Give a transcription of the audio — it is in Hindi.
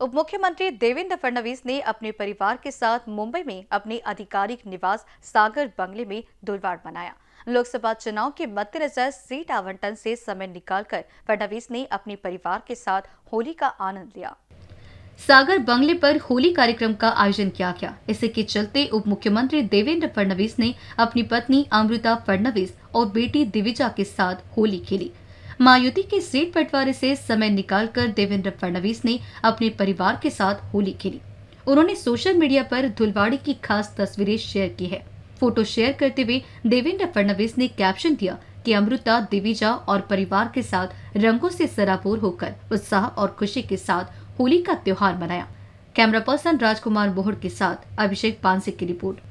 उप मुख्यमंत्री देवेंद्र फडणवीस ने अपने परिवार के साथ मुंबई में अपने आधिकारिक निवास सागर बंगले में दुर्वार मनाया लोकसभा चुनाव के मद्देनजर सीट आवंटन से समय निकालकर फडणवीस ने अपने परिवार के साथ होली का आनंद लिया सागर बंगले पर होली कार्यक्रम का आयोजन किया गया इसी के चलते उप मुख्यमंत्री देवेंद्र फडणवीस ने अपनी पत्नी अमृता फडणवीस और बेटी दिविजा के साथ होली खेली मायावती के सीट बंटवारे से समय निकालकर देवेंद्र फडणवीस ने अपने परिवार के साथ होली खेली उन्होंने सोशल मीडिया पर धुलवाड़ी की खास तस्वीरें शेयर की है फोटो शेयर करते हुए देवेंद्र फडणवीस ने कैप्शन दिया कि अमृता दिविजा और परिवार के साथ रंगों से सराबोर होकर उत्साह और खुशी के साथ होली का त्योहार मनाया कैमरा पर्सन राजकुमार बोहड़ के साथ अभिषेक पांसे की रिपोर्ट